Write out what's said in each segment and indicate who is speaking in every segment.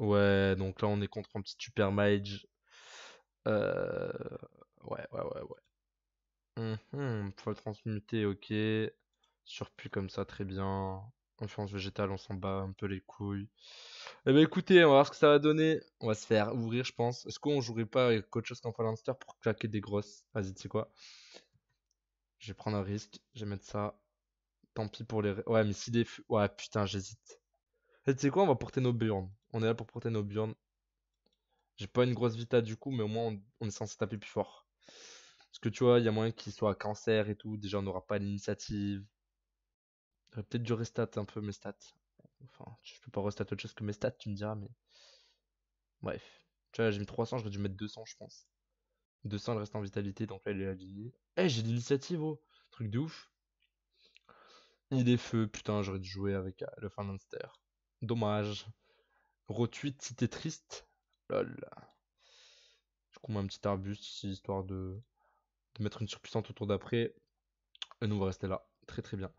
Speaker 1: Ouais, donc là on est contre un petit Super Mage. Euh, ouais, ouais, ouais, ouais. Mhm, faut le transmuter, ok. Surplus comme ça, très bien. Confiance végétale, on s'en bat un peu les couilles. Eh ben écoutez, on va voir ce que ça va donner. On va se faire ouvrir, je pense. Est-ce qu'on jouerait pas avec autre chose qu'en Lanster pour claquer des grosses Vas-y, tu sais quoi Je vais prendre un risque. Je vais mettre ça. Tant pis pour les. Ouais, mais si des. Ouais, putain, j'hésite c'est quoi On va porter nos burnes. On est là pour porter nos burnes. J'ai pas une grosse vita du coup, mais au moins on, est censé taper plus fort. Parce que tu vois, il y a moyen qu'il soit cancer et tout. Déjà, on n'aura pas l'initiative. J'aurais peut-être dû restat un peu mes stats. Enfin, je peux pas restat autre chose que mes stats, tu me diras, mais. Bref. Tu vois, j'ai mis 300, j'aurais dû mettre 200, je pense. 200, elle reste en vitalité, donc là, il est aligné. Eh, j'ai l'initiative, oh Truc de ouf. Il est feu, putain, j'aurais dû jouer avec euh, le Finlandster. Dommage. Retweet si t'es triste. Lol. Je combat un petit arbuste ici, histoire de, mettre une surpuissante autour d'après. Et nous, on va rester là. Très très bien.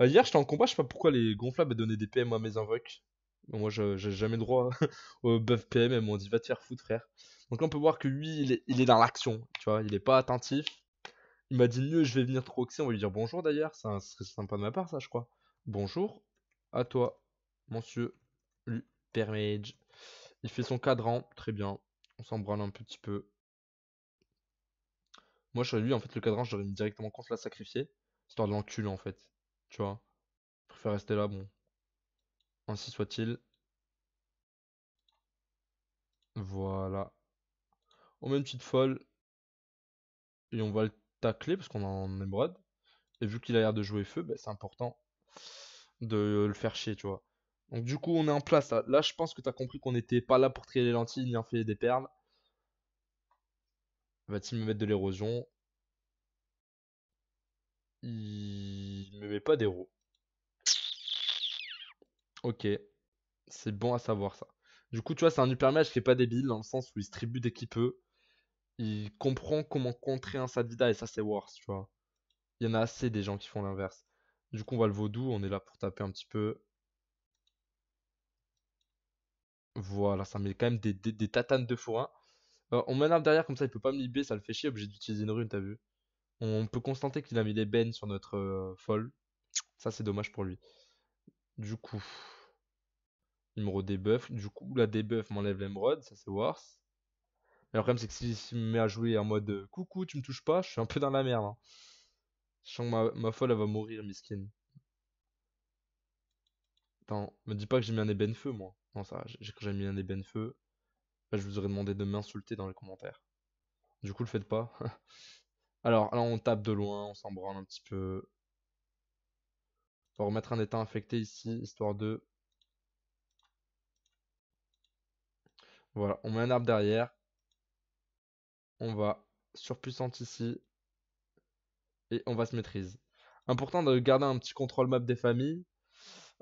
Speaker 1: Euh, hier, j'étais en combat, je sais pas pourquoi les gonflables donné des PM à mes invoques. Moi, j'ai jamais droit au buff PM, elles m'ont dit va te faire foutre, frère. Donc là, on peut voir que lui, il est, dans l'action, tu vois, il est pas attentif. Il m'a dit mieux, je vais venir oxy on va lui dire bonjour d'ailleurs, ça sympa de ma part, ça, je crois. Bonjour, à toi. Monsieur Lupermage. Il fait son cadran, très bien. On s'en branle un petit peu. Moi, je lui, en fait, le cadran, j'aurais mis directement contre la sacrifier. Histoire de l'enculer, en fait. Tu vois. Je préfère rester là, bon. Ainsi soit-il. Voilà. On met une petite folle. Et on va le tacler, parce qu'on est en Et vu qu'il a l'air de jouer feu, bah, c'est important de le faire chier, tu vois. Donc du coup, on est en place là. Là, je pense que tu as compris qu'on n'était pas là pour trier les lentilles ni enfiler des perles. Va-t-il me mettre de l'érosion Il me met pas d'héros. Ok. C'est bon à savoir ça. Du coup, tu vois, c'est un hypermage qui est pas débile dans le sens où il se tribute dès qu'il peut. Il comprend comment contrer un Sadida et ça, c'est worse, tu vois. Il y en a assez des gens qui font l'inverse. Du coup, on va le vaudou, on est là pour taper un petit peu. Voilà, ça met quand même des, tatanes de forain. Euh, on met un derrière, comme ça il peut pas me libérer, ça le fait chier, obligé d'utiliser une rune, t'as vu. On peut constater qu'il a mis des bennes sur notre euh, folle. Ça c'est dommage pour lui. Du coup, il me redébuffe. Du coup, la débuff m'enlève l'émeraude, ça c'est worse. Mais le problème c'est que s'il me met à jouer en mode euh, coucou, tu me touches pas, je suis un peu dans la merde. Hein. Sachant que ma, folle elle va mourir, miskin. Attends, me dis pas que j'ai mis un ébène feu moi. Non, ça va, j'aime bien des de feu. je vous aurais demandé de m'insulter dans les commentaires. Du coup, le faites pas. alors, là, on tape de loin, on s'en un petit peu. On va remettre un état infecté ici, histoire de... Voilà, on met un arbre derrière. On va surpuissante ici. Et on va se maîtriser. Important de garder un petit contrôle map des familles.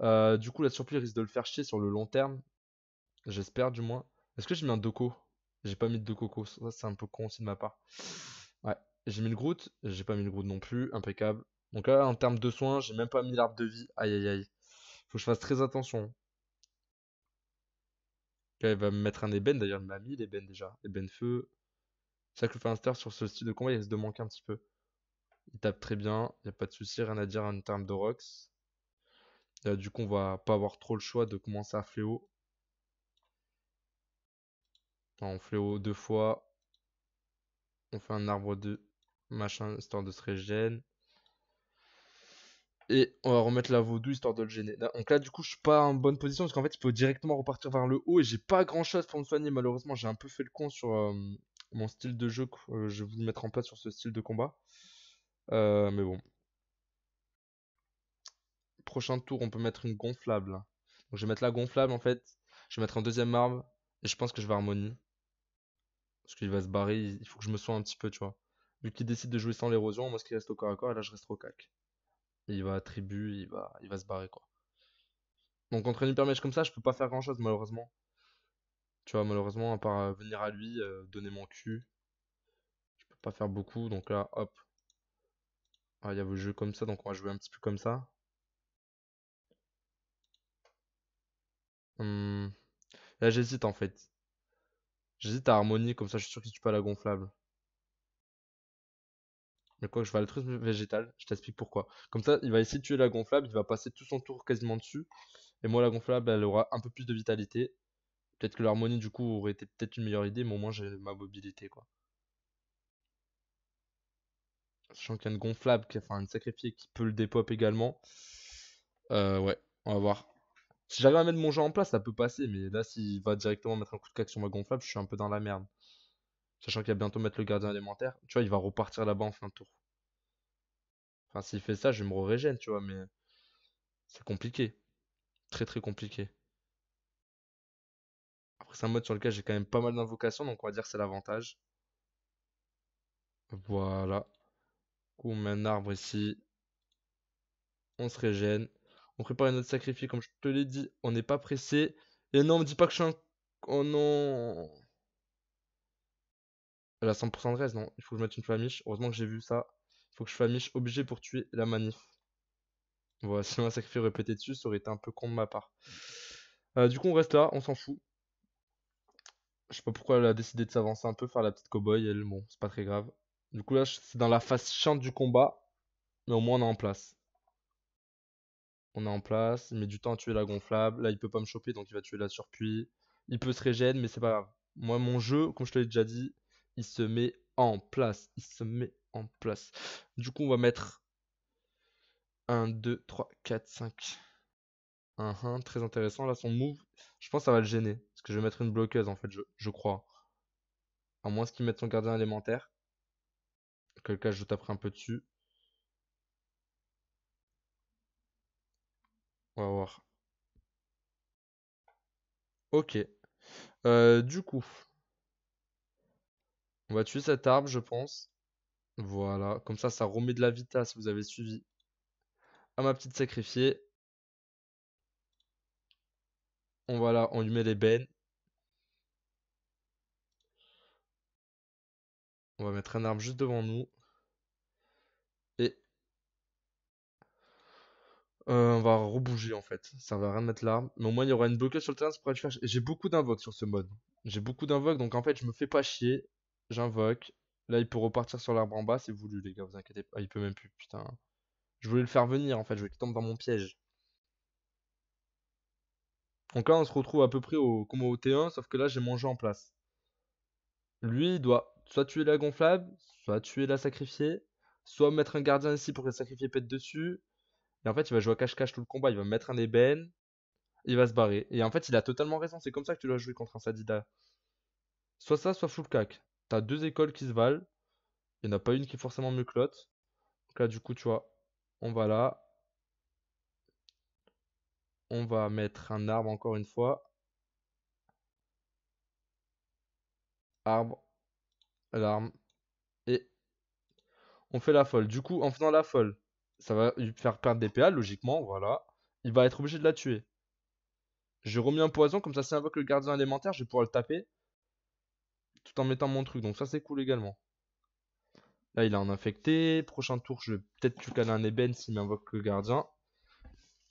Speaker 1: Euh, du coup, la surprise risque de le faire chier sur le long terme. J'espère du moins. Est-ce que j'ai mis un doco J'ai pas mis de Doko. Ça, c'est un peu con aussi de ma part. Ouais, j'ai mis le Groot. J'ai pas mis le Groot non plus. Impeccable. Donc là, en termes de soins, j'ai même pas mis l'arbre de vie. Aïe aïe aïe. Faut que je fasse très attention. Là, il va me mettre un ébène. D'ailleurs, il m'a mis l'ébène déjà. Ébène feu. C'est ça que je fais sur ce style de combat. Il risque de manquer un petit peu. Il tape très bien. Il a pas de souci. Rien à dire en termes de euh, du coup, on va pas avoir trop le choix de commencer à fléau. on fléau deux fois. On fait un arbre de machin, histoire de se régénérer. Et on va remettre la vaudou histoire de le gêner. Donc là, du coup, je suis pas en bonne position parce qu'en fait, je peux directement repartir vers le haut et j'ai pas grand chose pour me soigner. Malheureusement, j'ai un peu fait le con sur euh, mon style de jeu que euh, je vais vous mettre en place sur ce style de combat. mais bon, prochain tour, on peut mettre une gonflable. Donc je vais mettre la gonflable en fait. Je vais mettre un deuxième marbre. Et je pense que je vais harmonie. Parce qu'il va se barrer, il faut que je me sois un petit peu, tu vois. Vu qu'il décide de jouer sans l'érosion, moi ce qu'il reste au corps à corps, et là je reste au cac. il va attribuer, il va, il va se barrer quoi. Donc contre une hypermèche comme ça, je peux pas faire grand chose malheureusement. Tu vois, malheureusement, à part euh, venir à lui, euh, donner mon cul. Je peux pas faire beaucoup, donc là, hop. Ah, il y a vos jeux comme ça, donc on va jouer un petit peu comme ça. Hum. Là, j'hésite en fait. J'hésite à harmonie, comme ça je suis sûr que tu pas la gonflable. Mais quoi, je vais truc végétal, je t'explique pourquoi. Comme ça, il va essayer de tuer la gonflable, il va passer tout son tour quasiment dessus. Et moi, la gonflable, elle aura un peu plus de vitalité. Peut-être que l'harmonie, du coup, aurait été peut-être une meilleure idée, mais au moins j'ai ma mobilité, quoi. Sachant qu'il y a une gonflable, qui enfin une sacrifiée qui peut le dépop également. Euh, ouais, on va voir. Si j'arrive à mettre mon jeu en place, ça peut passer, mais là, s'il va directement mettre un coup de cac sur ma gonflable, je suis un peu dans la merde. Sachant qu'il va bientôt mettre le gardien élémentaire, tu vois, il va repartir là-bas en fin de tour. Enfin, s'il fait ça, je me régène, tu vois, mais c'est compliqué. Très très compliqué. Après, c'est un mode sur lequel j'ai quand même pas mal d'invocations, donc on va dire que c'est l'avantage. Voilà. coup, on met un arbre ici. On se régène. On prépare notre sacrifice comme je te l'ai dit. On n'est pas pressé. Et non, me dis pas que je suis un. Oh non. Elle a 100% de reste, non Il faut que je mette une flamiche, Heureusement que j'ai vu ça. Il faut que je flamiche obligé pour tuer la manif. Voilà, sinon un sacrifié répété dessus, ça aurait été un peu con de ma part. Euh, du coup, on reste là, on s'en fout. Je sais pas pourquoi elle a décidé de s'avancer un peu, faire la petite cowboy. Elle, bon, c'est pas très grave. Du coup, là, c'est dans la phase chante du combat. Mais au moins, on est en place on est en place, il met du temps à tuer la gonflable, là il peut pas me choper donc il va tuer la surpuis. il peut se régène mais c'est pas grave. Moi mon jeu, comme je te l'ai déjà dit, il se met en place, il se met en place. Du coup on va mettre 1, 2, 3, 4, 5. 1, 1, très intéressant. Là, son move, je pense que ça va le gêner. Parce que je vais mettre une bloqueuse, en fait, je, crois. À moins qu'il mette son gardien élémentaire. quel cas, je taperai un peu dessus. On va voir. Ok. Euh, du coup. On va tuer cet arbre, je pense. Voilà. Comme ça, ça remet de la vitesse vous avez suivi. À ma petite sacrifiée. On va là, on lui met les bennes. On va mettre un arbre juste devant nous. Euh, on va rebouger en fait. Ça va rien mettre là. Mais au moins, il y aura une blocage sur le terrain. Ça le faire. J'ai beaucoup d'invoques sur ce mode. J'ai beaucoup d'invoques. Donc en fait, je me fais pas chier. J'invoque. Là, il peut repartir sur l'arbre en bas. C'est voulu, les gars. Vous inquiétez pas. Ah, il peut même plus. Putain. Je voulais le faire venir en fait. Je voulais qu'il tombe dans mon piège. Donc là, on se retrouve à peu près au, comme au T1. Sauf que là, j'ai mon jeu en place. Lui, il doit soit tuer la gonflable, soit tuer la sacrifiée, soit mettre un gardien ici pour que la sacrifiée pète dessus et en fait, il va jouer à cache-cache tout le combat. Il va mettre un ébène. Il va se barrer. Et en fait, il a totalement raison. C'est comme ça que tu dois jouer contre un Sadida. Soit ça, soit full cac. T'as deux écoles qui se valent. Il n'y en a pas une qui est forcément mieux que l'autre. Donc là, du coup, tu vois, on va là. On va mettre un arbre encore une fois. Arbre. L'arme. Et on fait la folle. Du coup, en faisant la folle, ça va lui faire perdre des PA, logiquement, voilà. Il va être obligé de la tuer. J'ai remis un poison, comme ça, ça invoque le gardien élémentaire, je vais pouvoir le taper. Tout en mettant mon truc, donc ça, c'est cool également. Là, il a un infecté. Prochain tour, je vais peut-être tu caler un ébène s'il m'invoque le gardien.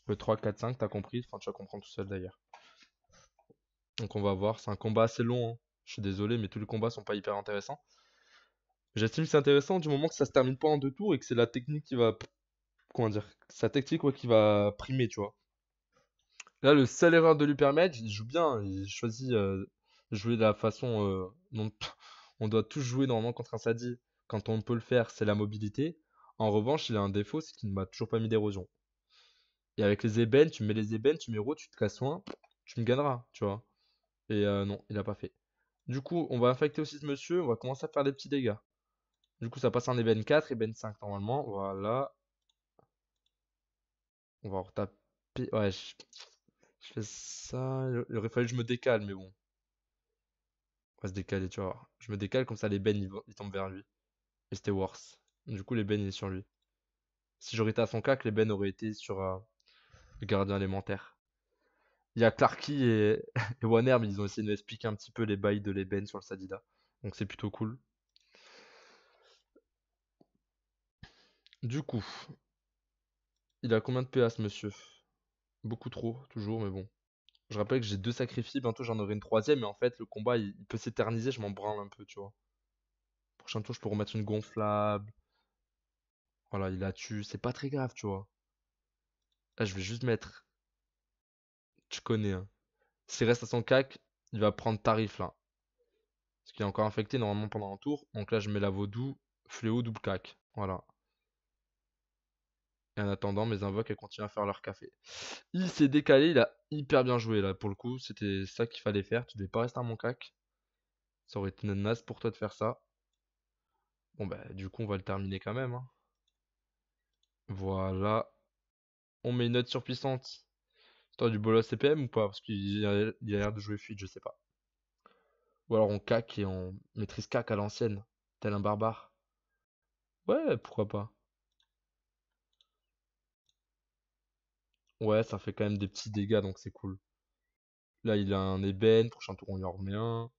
Speaker 1: Le 3, 4, 5, t'as compris. Enfin, tu vas comprendre tout seul d'ailleurs. Donc, on va voir. C'est un combat assez long. Hein. Je suis désolé, mais tous les combats sont pas hyper intéressants. J'estime que c'est intéressant du moment que ça se termine pas en deux tours et que c'est la technique qui va dire, sa tactique qui va primer, tu vois. Là, le seul erreur de lui permettre, il joue bien, il choisit euh, jouer de la façon dont euh, on doit tous jouer normalement contre un Sadi. Quand on peut le faire, c'est la mobilité. En revanche, il a un défaut, c'est qu'il ne m'a toujours pas mis d'érosion. Et avec les ébènes, tu mets les ébènes, tu mets tu te casses soin, tu me gagneras, tu vois. Et euh, non, il n'a pas fait. Du coup, on va infecter aussi ce monsieur, on va commencer à faire des petits dégâts. Du coup, ça passe en Eben 4, Eben 5 normalement. Voilà, on va retaper. Ouais, je, fais ça. Il aurait fallu que je me décale, mais bon. On va se décaler, tu vois. Je me décale, comme ça les Ben ils, tombent vers lui. Et c'était worse. Du coup, les Ben il est sur lui. Si j'aurais été à son cac, les Ben auraient été sur euh, le gardien élémentaire. Il y a Clarky et, Warner, mais ils ont essayé de nous expliquer un petit peu les bails de les Ben sur le Sadida. Donc c'est plutôt cool. Du coup, il a combien de PA ce monsieur Beaucoup trop, toujours, mais bon. Je rappelle que j'ai deux sacrifices, bientôt j'en aurai une troisième, Mais en fait, le combat il, peut s'éterniser, je m'en branle un peu, tu vois. Prochain tour, je peux remettre une gonflable. Voilà, il a tue, c'est pas très grave, tu vois. Là, je vais juste mettre. Tu connais, hein. S'il reste à son cac, il va prendre tarif là. Parce qu'il est encore infecté normalement pendant un tour. Donc là, je mets la vaudou, fléau, double cac. Voilà. Et en attendant, mes invoques, elles continuent à faire leur café. Il s'est décalé, il a hyper bien joué là pour le coup. C'était ça qu'il fallait faire. Tu devais pas rester à mon cac Ça aurait été naze pour toi de faire ça. Bon bah du coup on va le terminer quand même. Hein. Voilà. On met une note surpuissante. Toi du bolos CPM ou pas Parce qu'il a l'air de jouer fuite, je sais pas. Ou alors on cac et on maîtrise cac à l'ancienne, tel un barbare. Ouais, pourquoi pas. Ouais, ça fait quand même des petits dégâts, donc c'est cool. Là, il a un ébène, prochain tour, on lui en remet un.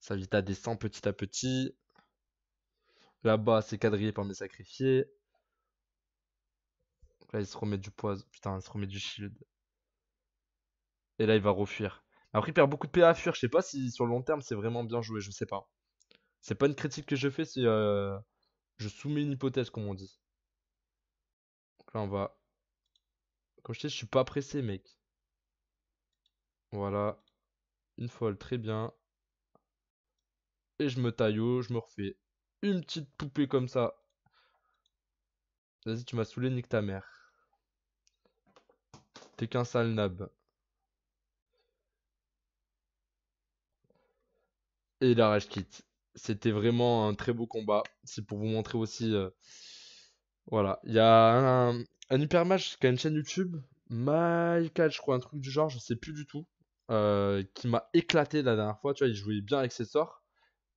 Speaker 1: Sa vita descend petit à petit. Là-bas, c'est quadrillé par mes sacrifiés. là, il se remet du poison. Putain, il se remet du shield. Et là, il va refuir. Après, il perd beaucoup de PA à fuir. Je sais pas si sur le long terme, c'est vraiment bien joué. Je sais pas. C'est pas une critique que je fais, c'est. Euh, je soumets une hypothèse, comme on dit. Donc là, on va comme je je suis pas pressé, mec. Voilà. Une folle, très bien. Et je me taille je me refais une petite poupée comme ça. Vas-y, tu m'as saoulé, nique ta mère. T'es qu'un sale nab. Et la rage quitte. C'était vraiment un très beau combat. C'est pour vous montrer aussi. Euh, voilà. Il y a un, un hyper match qui a une chaîne YouTube, Michael, je crois, un truc du genre, je sais plus du tout, euh, qui m'a éclaté la dernière fois. Tu vois, il jouait bien avec ses sorts.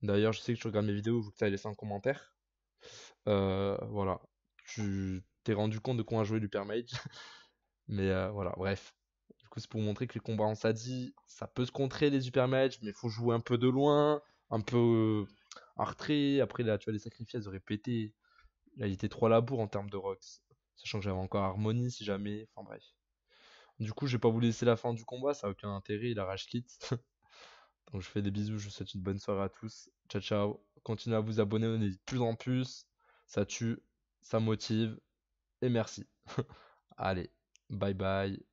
Speaker 1: D'ailleurs, je sais que tu regardes mes vidéos, vous que tu as laissé un commentaire. Euh, voilà. Tu t'es rendu compte de quoi a joué l'Hypermage. mais euh, voilà, bref. Du coup, c'est pour montrer que les combats en Sadi, ça peut se contrer les Hypermages, mais il faut jouer un peu de loin, un peu artré Après, là, tu vois, les sacrifices, de auraient pété. il était trop à en termes de rocks. Sachant que j'avais encore Harmonie si jamais. Enfin bref. Du coup, je vais pas vous laisser la fin du combat, ça a aucun intérêt, il arrache quitte. Donc je fais des bisous, je vous souhaite une bonne soirée à tous. Ciao ciao. Continuez à vous abonner, on est de plus en plus. Ça tue, ça motive. Et merci. Allez, bye bye.